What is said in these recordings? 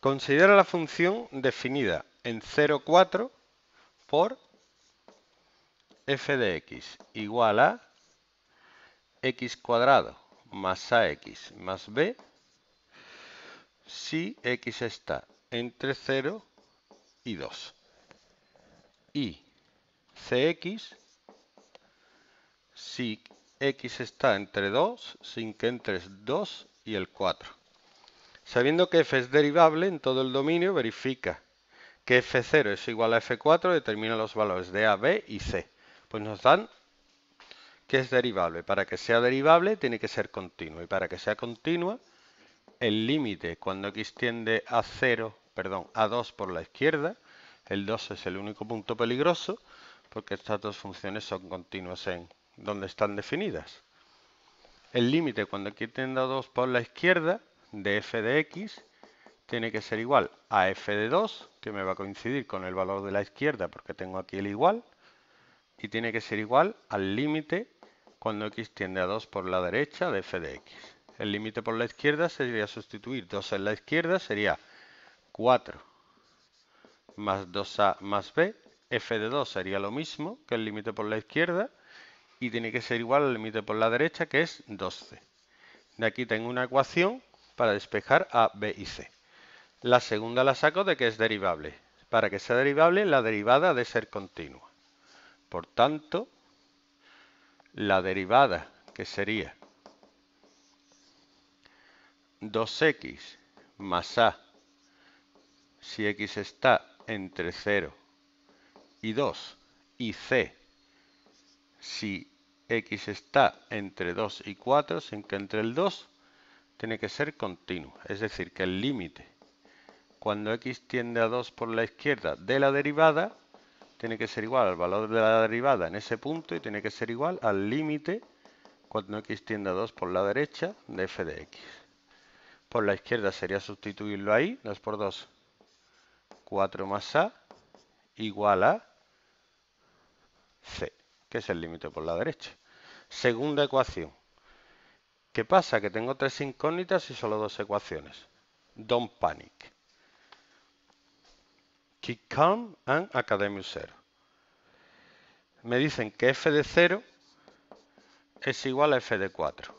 Considera la función definida en 0,4 por f de x igual a x cuadrado más ax más b si x está entre 0 y 2. Y cx si x está entre 2 sin que entre 2 y el 4. Sabiendo que f es derivable en todo el dominio, verifica que f0 es igual a f4, determina los valores de a, b y c. Pues nos dan que es derivable. Para que sea derivable tiene que ser continuo. Y para que sea continua, el límite cuando x tiende a 0, perdón, a 2 por la izquierda, el 2 es el único punto peligroso, porque estas dos funciones son continuas en donde están definidas. El límite cuando x tiende a 2 por la izquierda de f de x tiene que ser igual a f de 2, que me va a coincidir con el valor de la izquierda porque tengo aquí el igual, y tiene que ser igual al límite cuando x tiende a 2 por la derecha de f de x. El límite por la izquierda sería sustituir 2 en la izquierda, sería 4 más 2a más b, f de 2 sería lo mismo que el límite por la izquierda, y tiene que ser igual al límite por la derecha, que es 12. De aquí tengo una ecuación para despejar A, B y C. La segunda la saco de que es derivable. Para que sea derivable, la derivada debe ser continua. Por tanto, la derivada, que sería 2x más a, si x está entre 0 y 2, y c, si x está entre 2 y 4, sin que entre el 2, tiene que ser continuo. Es decir, que el límite cuando x tiende a 2 por la izquierda de la derivada tiene que ser igual al valor de la derivada en ese punto y tiene que ser igual al límite cuando x tiende a 2 por la derecha de f de x. Por la izquierda sería sustituirlo ahí, 2 por 2, 4 más a igual a c, que es el límite por la derecha. Segunda ecuación. ¿Qué pasa? Que tengo tres incógnitas y solo dos ecuaciones. Don't panic. Keep calm and Academia 0. Me dicen que f de 0 es igual a f de 4.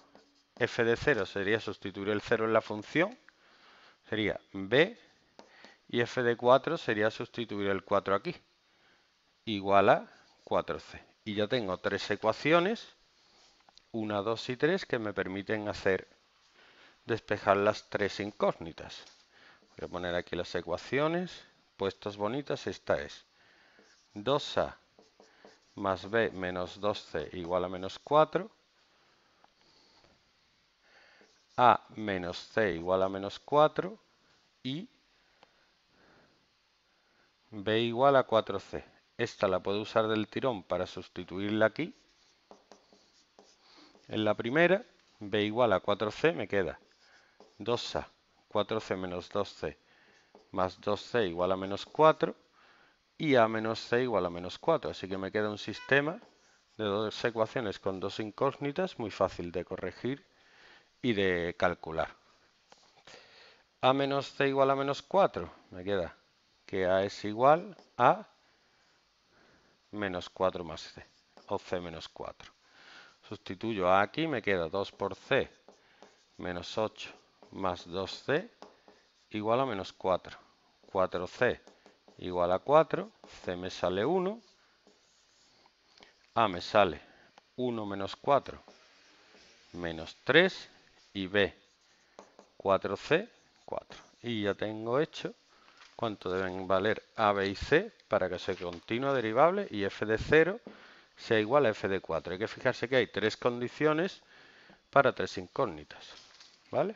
f de 0 sería sustituir el 0 en la función, sería b, y f de 4 sería sustituir el 4 aquí, igual a 4c. Y ya tengo tres ecuaciones 1, 2 y 3 que me permiten hacer despejar las tres incógnitas. Voy a poner aquí las ecuaciones, puestas bonitas, esta es 2a más b menos 2c igual a menos 4, a menos c igual a menos 4 y b igual a 4c. Esta la puedo usar del tirón para sustituirla aquí en la primera, b igual a 4c me queda 2a, 4c menos 2c más 2c igual a menos 4 y a menos c igual a menos 4. Así que me queda un sistema de dos ecuaciones con dos incógnitas muy fácil de corregir y de calcular. a menos c igual a menos 4 me queda que a es igual a menos 4 más c o c menos 4. Sustituyo a aquí, me queda 2 por c menos 8 más 2c igual a menos 4. 4c igual a 4, c me sale 1, a me sale 1 menos 4 menos 3 y b 4c 4. Y ya tengo hecho cuánto deben valer a, b y c para que sea continua derivable y f de 0 sea igual a f de 4. Hay que fijarse que hay tres condiciones para tres incógnitas. ¿Vale?